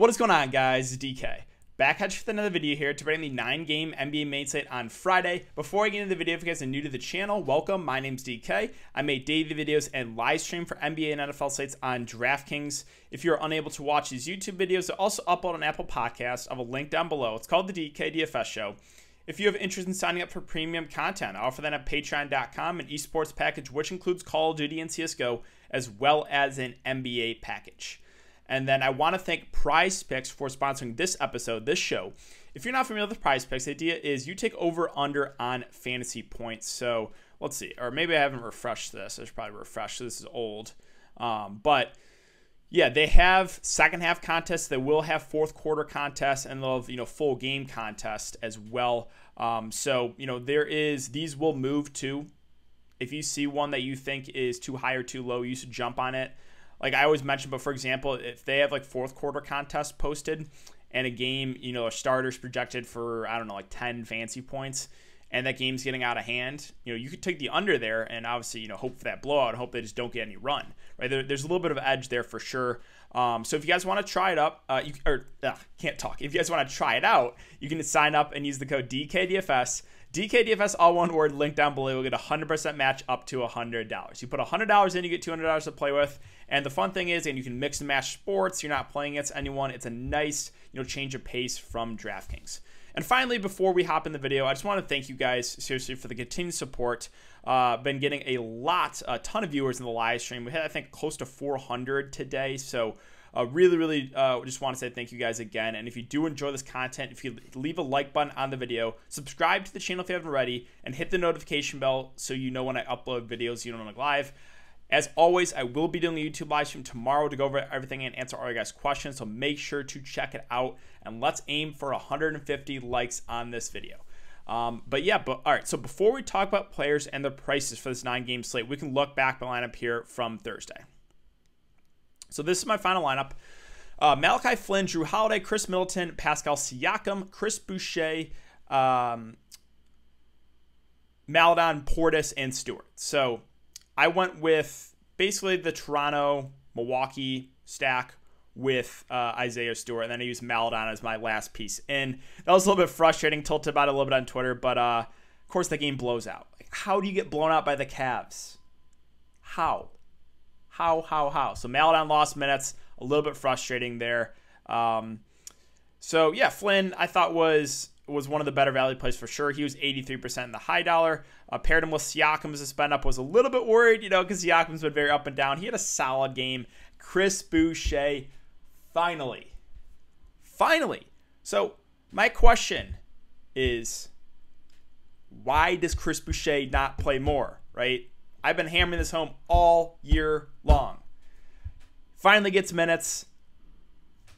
what is going on, guys? DK. Back at you with another video here to bring the 9-game NBA main slate on Friday. Before I get into the video, if you guys are new to the channel, welcome. My name's DK. I make daily videos and live stream for NBA and NFL sites on DraftKings. If you're unable to watch these YouTube videos, I also upload an Apple Podcast I have a link down below. It's called the DK DFS Show. If you have interest in signing up for premium content, I offer that at patreon.com, an esports package which includes Call of Duty and CSGO, as well as an NBA package. And then I want to thank Prize Picks for sponsoring this episode, this show. If you're not familiar with Prize Picks, the idea is you take over under on fantasy points. So let's see, or maybe I haven't refreshed this. I should probably refresh. This is old, um, but yeah, they have second half contests. They will have fourth quarter contests, and they'll have you know full game contest as well. Um, so you know there is these will move to. If you see one that you think is too high or too low, you should jump on it like I always mention, but for example, if they have like fourth quarter contests posted and a game, you know, a starter's projected for, I don't know, like 10 fancy points and that game's getting out of hand, you know, you could take the under there and obviously, you know, hope for that blowout hope they just don't get any run, right? There, there's a little bit of edge there for sure. Um, so if you guys want to try it up, uh, you or can't talk. If you guys want to try it out, you can sign up and use the code DKDFS DKDFS, all one word, link down below. You'll get 100% match up to $100. You put $100 in, you get $200 to play with. And the fun thing is, and you can mix and match sports. You're not playing against anyone. It's a nice, you know, change of pace from DraftKings. And finally, before we hop in the video, I just want to thank you guys seriously for the continued support. Uh, been getting a lot, a ton of viewers in the live stream. We had, I think, close to 400 today. So uh, really, really uh, just want to say thank you guys again. And if you do enjoy this content, if you leave a like button on the video, subscribe to the channel if you haven't already, and hit the notification bell so you know when I upload videos you don't like live. As always, I will be doing a YouTube live stream tomorrow to go over everything and answer all your guys' questions. So make sure to check it out and let's aim for 150 likes on this video. Um, but yeah, but all right. So before we talk about players and their prices for this nine game slate, we can look back the lineup here from Thursday. So this is my final lineup. Uh, Malachi Flynn, Drew Holiday, Chris Middleton, Pascal Siakam, Chris Boucher, um, Maladon, Portis, and Stewart. So I went with basically the Toronto, Milwaukee stack with uh, Isaiah Stewart, and then I used Maladon as my last piece. And that was a little bit frustrating. Tilted about it a little bit on Twitter, but uh, of course the game blows out. how do you get blown out by the Cavs? How? how, how, how. So Maladon lost minutes, a little bit frustrating there. Um, so yeah, Flynn I thought was was one of the better value plays for sure. He was 83% in the high dollar. Uh, paired him with Siakam as a spend up. Was a little bit worried, you know, because Siakam's been very up and down. He had a solid game. Chris Boucher, finally, finally. So my question is, why does Chris Boucher not play more? Right? I've been hammering this home all year long. Finally gets minutes.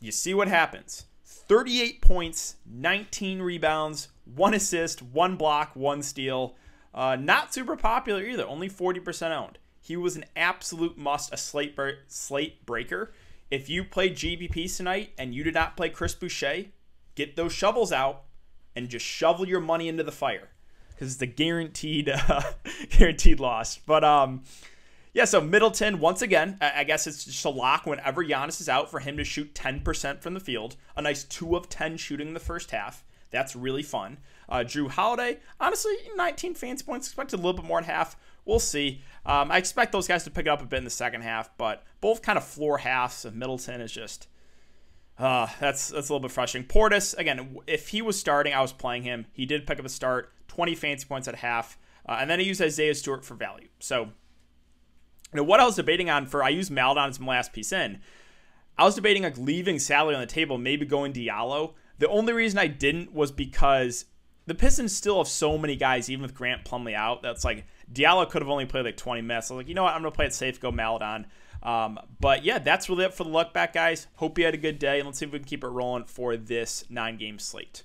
You see what happens 38 points, 19 rebounds, one assist, one block, one steal. Uh, not super popular either, only 40% owned. He was an absolute must, a slate, bre- slate breaker. If you played GBP tonight and you did not play Chris Boucher, get those shovels out and just shovel your money into the fire because it's a guaranteed uh, guaranteed loss. But um, yeah, so Middleton, once again, I guess it's just a lock whenever Giannis is out for him to shoot 10% from the field. A nice 2 of 10 shooting in the first half. That's really fun. Uh, Drew Holiday, honestly, 19 fancy points. Expected a little bit more in half. We'll see. Um, I expect those guys to pick it up a bit in the second half, but both kind of floor halves of Middleton is just. Uh, that's that's a little bit frustrating. Portis, again, if he was starting, I was playing him. He did pick up a start. 20 fancy points at half. Uh, and then I used Isaiah Stewart for value. So, you know, what I was debating on for, I used Maldon as my last piece in. I was debating like leaving Sally on the table, maybe going Diallo. The only reason I didn't was because the Pistons still have so many guys, even with Grant Plumley out, that's like Diallo could have only played like 20 minutes. I was like, you know what? I'm going to play it safe, go Maladon. Um, but yeah, that's really it for the luck back, guys. Hope you had a good day, and let's see if we can keep it rolling for this nine game slate.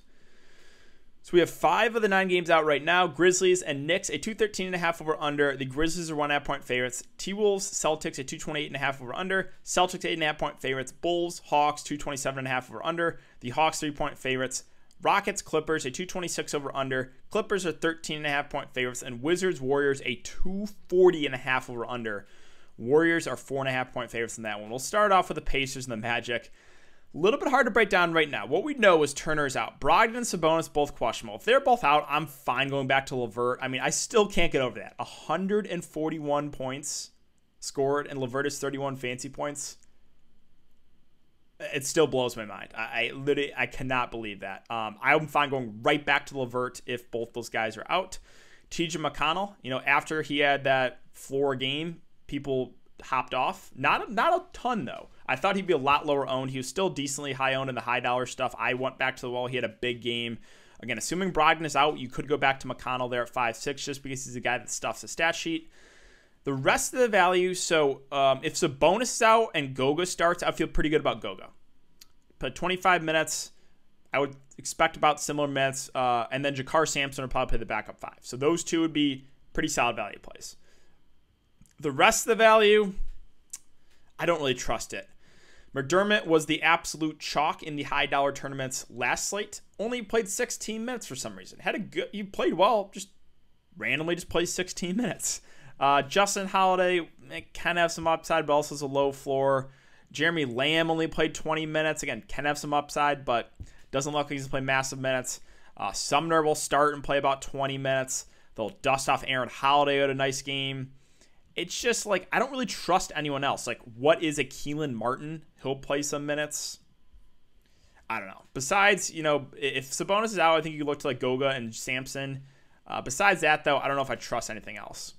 So we have five of the nine games out right now. Grizzlies and Knicks, a 213 and a half over under. The Grizzlies are one half point favorites. T Wolves, Celtics, a 228 and a half over under. Celtics, eight and a half point favorites. Bulls, Hawks, 227 and a half over under. The Hawks, three point favorites. Rockets, Clippers, a 226 over under. Clippers are 13 and a half point favorites. And Wizards, Warriors, a 240 and a half over under. Warriors are four and a half point favorites in that one. We'll start off with the Pacers and the Magic. A little bit hard to break down right now. What we know is Turner's out. Brogdon and Sabonis both questionable. If they're both out, I'm fine going back to Lavert. I mean, I still can't get over that. 141 points scored, and Lavert is 31 fancy points. It still blows my mind. I, I literally I cannot believe that. Um, I'm fine going right back to Lavert if both those guys are out. TJ McConnell, you know, after he had that floor game, people hopped off. Not not a ton though. I thought he'd be a lot lower owned. He was still decently high owned in the high dollar stuff. I went back to the wall. He had a big game. Again, assuming Brogdon is out, you could go back to McConnell there at five six just because he's a guy that stuffs the stat sheet. The rest of the value, so um, if Sabonis is out and Goga starts, I feel pretty good about Goga. But 25 minutes, I would expect about similar minutes, uh, and then Jakar Sampson would probably play the backup five. So those two would be pretty solid value plays. The rest of the value, I don't really trust it. McDermott was the absolute chalk in the high dollar tournaments last slate. Only played 16 minutes for some reason. Had a good, you played well, just randomly just played 16 minutes. Uh, Justin Holiday eh, can have some upside, but also is a low floor. Jeremy Lamb only played 20 minutes. Again, can have some upside, but doesn't look like he's going to play massive minutes. Uh, Sumner will start and play about 20 minutes. They'll dust off Aaron Holiday at a nice game. It's just like I don't really trust anyone else. Like, what is a Keelan Martin? he'll play some minutes. I don't know. Besides, you know, if Sabonis is out, I think you look to like Goga and Sampson. Uh, besides that, though, I don't know if I trust anything else.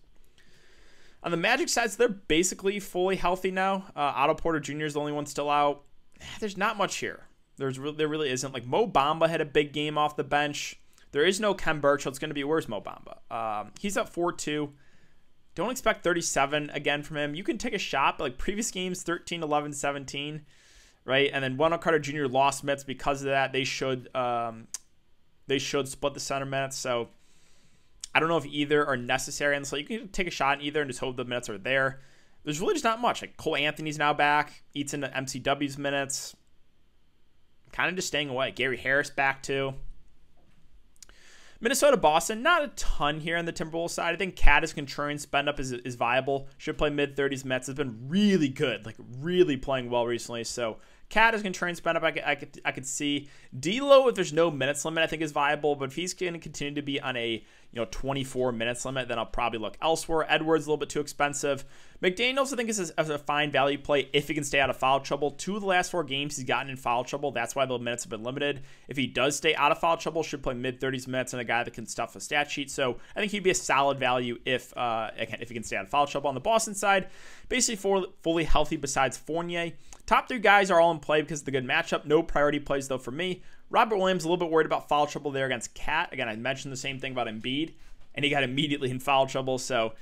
On the Magic side, so they're basically fully healthy now. Uh, Otto Porter Jr. is the only one still out. There's not much here. There's re- there really isn't. Like Mo Bamba had a big game off the bench. There is no Ken Burchell. It's going to be where's Mo Bamba? Um, he's at four two. Don't expect 37 again from him. You can take a shot, but like previous games, 13, 11, 17, right? And then Wendell Carter Jr. lost minutes because of that. They should um, they should split the center minutes. So I don't know if either are necessary. And so you can take a shot in either and just hope the minutes are there. There's really just not much. Like Cole Anthony's now back, eats into MCW's minutes. Kind of just staying away. Gary Harris back too. Minnesota Boston, not a ton here on the Timberwolves side. I think Cat is contrarian. Spend up is, is viable. Should play mid 30s. Mets has been really good, like really playing well recently. So Cat is going to train spin up. I could, I could, I could see D'Lo if there's no minutes limit. I think is viable, but if he's going to continue to be on a you know 24 minutes limit, then I'll probably look elsewhere. Edwards a little bit too expensive. McDaniel's I think is a, a fine value play if he can stay out of foul trouble. Two of the last four games he's gotten in foul trouble. That's why the minutes have been limited. If he does stay out of foul trouble, should play mid 30s minutes and a guy that can stuff a stat sheet. So I think he'd be a solid value if uh, if he can stay out of foul trouble. On the Boston side, basically for fully healthy besides Fournier. Top three guys are all in play because of the good matchup. No priority plays, though, for me. Robert Williams, a little bit worried about foul trouble there against Cat. Again, I mentioned the same thing about Embiid, and he got immediately in foul trouble. So,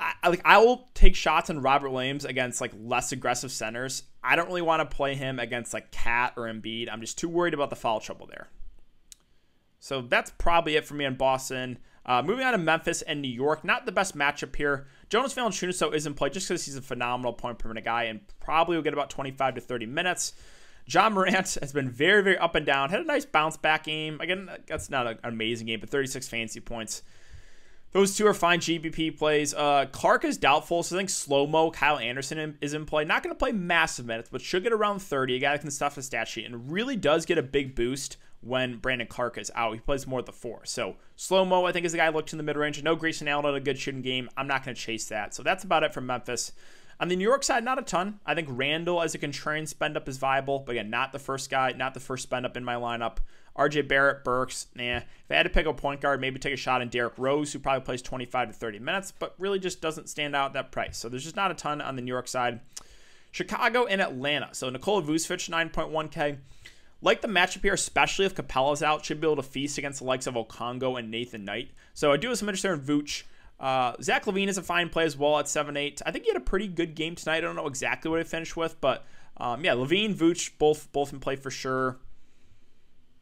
I, like I will take shots on Robert Williams against like less aggressive centers. I don't really want to play him against like Cat or Embiid. I'm just too worried about the foul trouble there. So that's probably it for me in Boston. Uh, moving on to Memphis and New York, not the best matchup here. Jonas Valanciunas though isn't played just because he's a phenomenal point per minute guy and probably will get about 25 to 30 minutes. John Morant has been very, very up and down. Had a nice bounce back game. Again, that's not an amazing game, but 36 fantasy points. Those two are fine GBP plays. Uh, Clark is doubtful, so I think slow mo Kyle Anderson is in play. Not going to play massive minutes, but should get around 30. A guy that can stuff a stat sheet and really does get a big boost when Brandon Clark is out. He plays more of the four. So slow mo, I think, is the guy looked in the mid range. No Grayson Allen had a good shooting game. I'm not going to chase that. So that's about it from Memphis. On the New York side, not a ton. I think Randall as a contrarian spend up is viable, but again, not the first guy, not the first spend up in my lineup. RJ Barrett, Burks, nah. If I had to pick a point guard, maybe take a shot on Derrick Rose, who probably plays 25 to 30 minutes, but really just doesn't stand out that price. So there's just not a ton on the New York side. Chicago and Atlanta. So Nikola Vucevic, 9.1K. Like the matchup here, especially if Capella's out, should be able to feast against the likes of Okongo and Nathan Knight. So I do have some interest there in Vooch. Uh, Zach Levine is a fine play as well at 7 8. I think he had a pretty good game tonight. I don't know exactly what he finished with, but um, yeah, Levine, Vooch, both both in play for sure.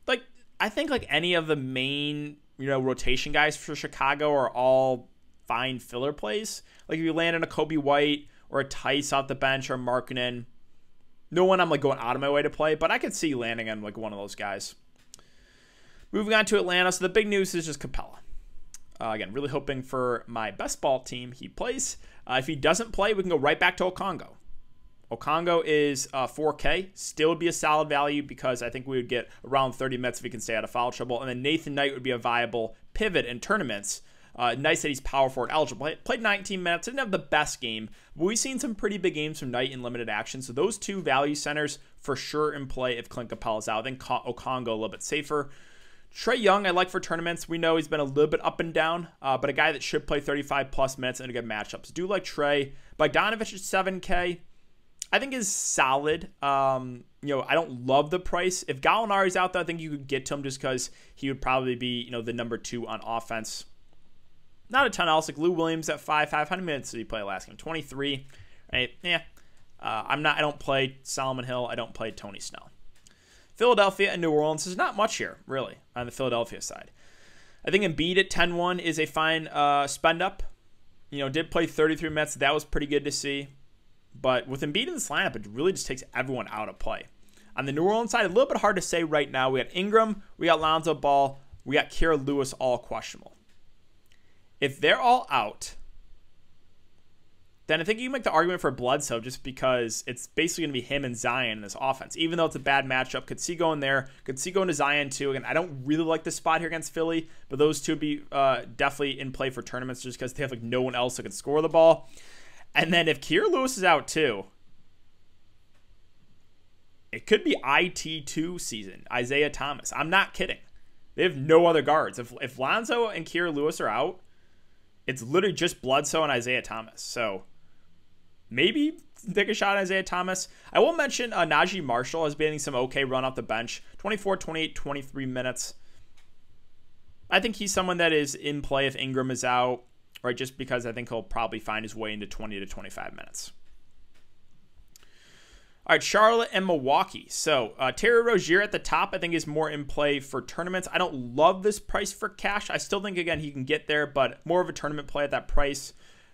Like, I think like any of the main, you know, rotation guys for Chicago are all fine filler plays. Like if you land in a Kobe White or a Tice off the bench or Markinen, no one I'm like going out of my way to play, but I could see landing on like one of those guys. Moving on to Atlanta. So the big news is just Capella. Uh, again, really hoping for my best ball team he plays. Uh, if he doesn't play, we can go right back to Okongo. Okongo is uh, 4K. Still would be a solid value because I think we would get around 30 minutes if he can stay out of foul trouble. And then Nathan Knight would be a viable pivot in tournaments uh, nice that he's power forward eligible. Played 19 minutes, didn't have the best game, but we've seen some pretty big games from Knight in limited action. So those two value centers for sure in play if Clint is out. Then Okongo a little bit safer. Trey Young, I like for tournaments. We know he's been a little bit up and down, uh, but a guy that should play 35 plus minutes and a good matchups. Do like Trey. Bogdanovich at 7K, I think is solid. Um, you know, I don't love the price. If Gallinari's out there, I think you could get to him just because he would probably be, you know, the number two on offense. Not a ton else. Like Lou Williams at five five hundred minutes did he play last game? Twenty three. Right? Yeah. Uh, I'm not. I don't play Solomon Hill. I don't play Tony Snell. Philadelphia and New Orleans. There's not much here really on the Philadelphia side. I think Embiid at 10-1 is a fine uh, spend up. You know, did play 33 minutes. That was pretty good to see. But with Embiid in this lineup, it really just takes everyone out of play. On the New Orleans side, a little bit hard to say right now. We got Ingram, we got Lonzo Ball, we got Kira Lewis, all questionable if they're all out, then I think you make the argument for Bledsoe just because it's basically going to be him and Zion in this offense. Even though it's a bad matchup, could see going there, could see going to Zion too. Again, I don't really like this spot here against Philly, but those two would be uh, definitely in play for tournaments just because they have like no one else that can score the ball. And then if Kier Lewis is out too, it could be IT2 season, Isaiah Thomas. I'm not kidding. They have no other guards. If, if Lonzo and Kier Lewis are out, it's literally just Bledsoe and Isaiah Thomas. So maybe take a shot at Isaiah Thomas. I will mention uh, Najee Marshall has been some okay run off the bench 24, 28, 23 minutes. I think he's someone that is in play if Ingram is out, right? Just because I think he'll probably find his way into 20 to 25 minutes. All right, Charlotte and Milwaukee. So uh, Terry Rozier at the top, I think, is more in play for tournaments. I don't love this price for cash. I still think again he can get there, but more of a tournament play at that price.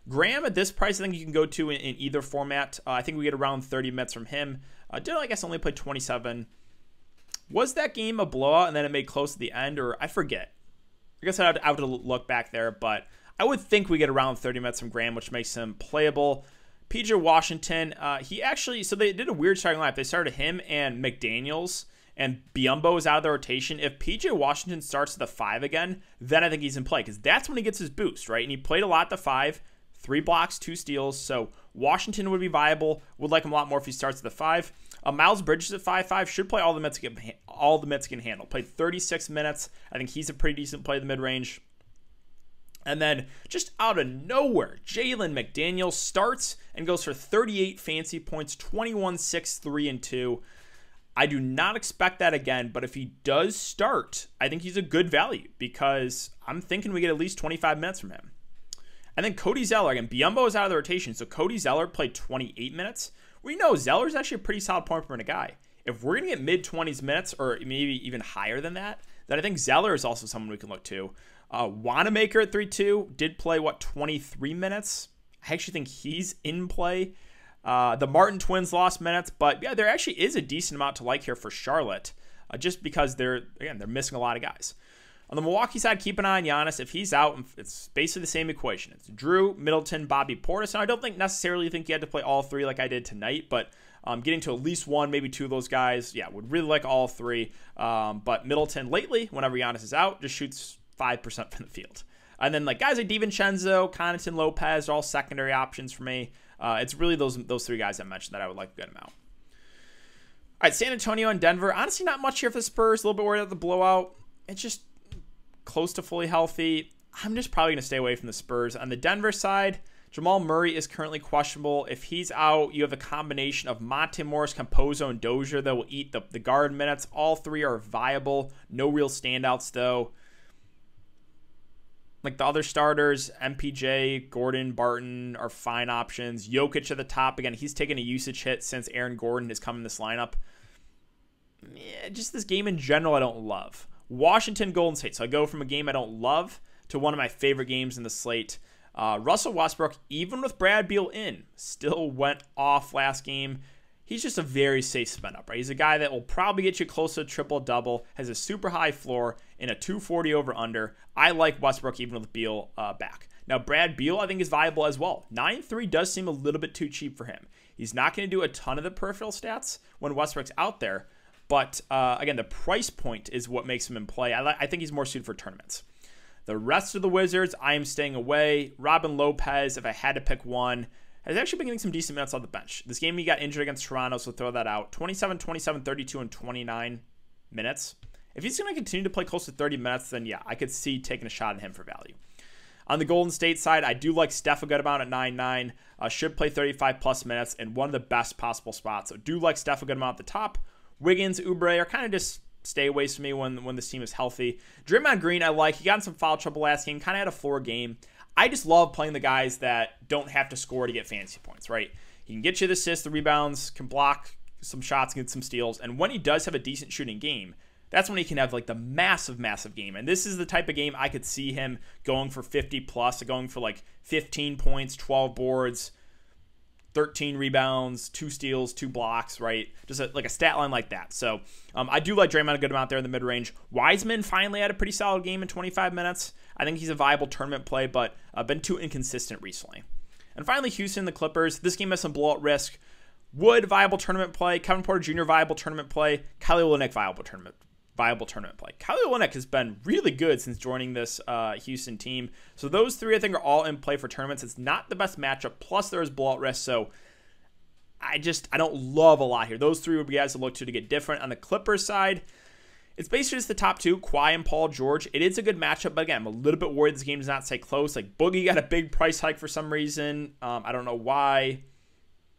Graham at this price, I think you can go to in, in either format. Uh, I think we get around 30 minutes from him. Uh, did I guess only play 27? Was that game a blowout and then it made close at the end, or I forget? I guess I have to, I have to look back there, but I would think we get around 30 minutes from Graham, which makes him playable. PJ Washington, uh, he actually, so they did a weird starting lineup. They started him and McDaniels, and Biombo is out of the rotation. If PJ Washington starts at the five again, then I think he's in play because that's when he gets his boost, right? And he played a lot the five, three blocks, two steals. So Washington would be viable. Would like him a lot more if he starts at the five. Uh, Miles Bridges at five five should play all the minutes. can all the minutes can handle. Played 36 minutes. I think he's a pretty decent play in the mid range. And then just out of nowhere, Jalen McDaniel starts and goes for 38 fancy points, 21, 6, 3, and 2. I do not expect that again, but if he does start, I think he's a good value because I'm thinking we get at least 25 minutes from him. And then Cody Zeller, again, Biombo is out of the rotation, so Cody Zeller played 28 minutes. We know Zeller's actually a pretty solid point point for a guy. If we're going to get mid 20s minutes or maybe even higher than that, that I think Zeller is also someone we can look to. Uh, Wanamaker at 3 2 did play, what, 23 minutes? I actually think he's in play. Uh, the Martin twins lost minutes, but yeah, there actually is a decent amount to like here for Charlotte, uh, just because they're again they're missing a lot of guys. On the Milwaukee side, keep an eye on Giannis. If he's out, it's basically the same equation. It's Drew, Middleton, Bobby Portis, and I don't think necessarily think you had to play all three like I did tonight, but um, getting to at least one, maybe two of those guys, yeah, would really like all three. Um, but Middleton lately, whenever Giannis is out, just shoots 5% from the field. And then like guys like DiVincenzo, Connaughton, Lopez are all secondary options for me. Uh, it's really those those three guys I mentioned that I would like a good amount. All right, San Antonio and Denver. Honestly, not much here for the Spurs. A little bit worried about the blowout. It's just close to fully healthy. I'm just probably going to stay away from the Spurs. On the Denver side, Jamal Murray is currently questionable. If he's out, you have a combination of Monte Morris, Composo, and Dozier that will eat the, the guard minutes. All three are viable. No real standouts, though. Like the other starters, MPJ, Gordon, Barton are fine options. Jokic at the top. Again, he's taken a usage hit since Aaron Gordon has come in this lineup. Yeah, just this game in general, I don't love. Washington, Golden State. So I go from a game I don't love to one of my favorite games in the slate. Uh, Russell Westbrook, even with Brad Beal in, still went off last game. He's just a very safe spin up, right? He's a guy that will probably get you close to a triple double, has a super high floor in a 240 over under. I like Westbrook even with Beal uh, back. Now, Brad Beal, I think, is viable as well. 9 3 does seem a little bit too cheap for him. He's not going to do a ton of the peripheral stats when Westbrook's out there, but uh, again, the price point is what makes him in play. I, I think he's more suited for tournaments. The rest of the Wizards, I am staying away. Robin Lopez, if I had to pick one, has actually been getting some decent minutes on the bench. This game he got injured against Toronto, so throw that out. 27, 27, 32, and 29 minutes. If he's going to continue to play close to 30 minutes, then yeah, I could see taking a shot at him for value. On the Golden State side, I do like Steph a good amount at 9 9. Uh, should play 35 plus minutes in one of the best possible spots. So do like Steph a good amount at the top. Wiggins, Ubre are kind of just stay away from me when when this team is healthy. Draymond Green, I like. He got in some foul trouble last game. Kind of had a floor game. I just love playing the guys that don't have to score to get fantasy points. Right? He can get you the assists, the rebounds, can block some shots, get some steals, and when he does have a decent shooting game. That's when he can have like the massive, massive game. And this is the type of game I could see him going for 50 plus, going for like 15 points, 12 boards, 13 rebounds, two steals, two blocks, right? Just a, like a stat line like that. So um, I do like Draymond a good amount there in the mid range. Wiseman finally had a pretty solid game in 25 minutes. I think he's a viable tournament play, but uh, been too inconsistent recently. And finally, Houston, the Clippers. This game has some blowout risk. Wood, viable tournament play. Kevin Porter Jr., viable tournament play. Kelly Olenek, viable tournament viable tournament play. Kyle Olenek has been really good since joining this uh, Houston team. So those three, I think, are all in play for tournaments. It's not the best matchup. Plus, there is blowout risk. So I just I don't love a lot here. Those three would be guys to look to to get different on the Clippers side. It's basically just the top two, Kawhi and Paul George. It is a good matchup, but again, I'm a little bit worried this game does not stay close. Like Boogie got a big price hike for some reason. Um, I don't know why.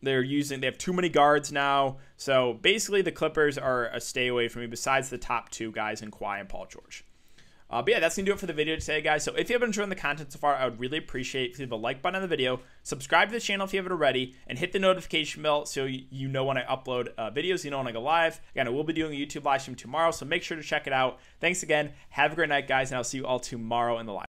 They're using they have too many guards now. So basically, the Clippers are a stay away from me. Besides the top two guys in Kawhi and Paul George. Uh, but yeah, that's gonna do it for the video today, guys. So if you have been enjoying the content so far, I would really appreciate if you leave a like button on the video, subscribe to the channel if you haven't already, and hit the notification bell so you, you know when I upload uh, videos, you know when I go live. Again, I will be doing a YouTube live stream tomorrow, so make sure to check it out. Thanks again. Have a great night, guys, and I'll see you all tomorrow in the live.